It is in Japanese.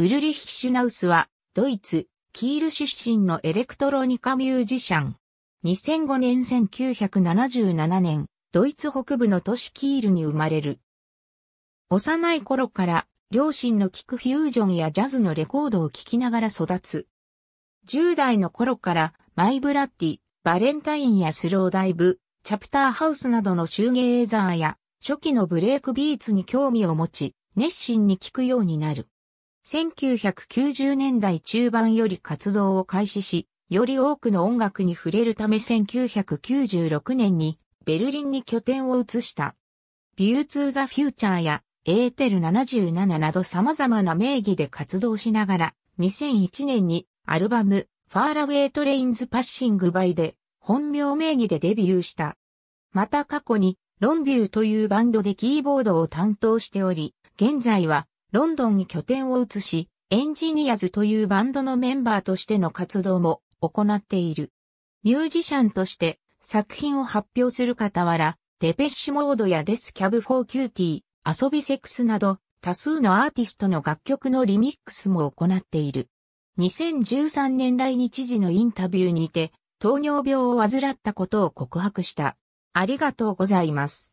ウルリヒ・シュナウスは、ドイツ、キール出身のエレクトロニカミュージシャン。2005年1977年、ドイツ北部の都市キールに生まれる。幼い頃から両親の聴くフュージョンやジャズのレコードを聴きながら育つ。10代の頃からマイブラッディ、バレンタインやスローダイブ、チャプターハウスなどのシューゲーザーや初期のブレイクビーツに興味を持ち、熱心に聴くようになる。1990年代中盤より活動を開始し、より多くの音楽に触れるため1996年にベルリンに拠点を移した。ビューツーザフューチャーやエーテル77など様々な名義で活動しながら2001年にアルバムファーラウェイトレインズパッシングバイで本名名義でデビューした。また過去にロンビューというバンドでキーボードを担当しており、現在はロンドンに拠点を移し、エンジニアズというバンドのメンバーとしての活動も行っている。ミュージシャンとして作品を発表する傍ら、デペッシュモードやデスキャブフォーキューティー、遊びセックスなど多数のアーティストの楽曲のリミックスも行っている。2013年来日時のインタビューにて糖尿病を患ったことを告白した。ありがとうございます。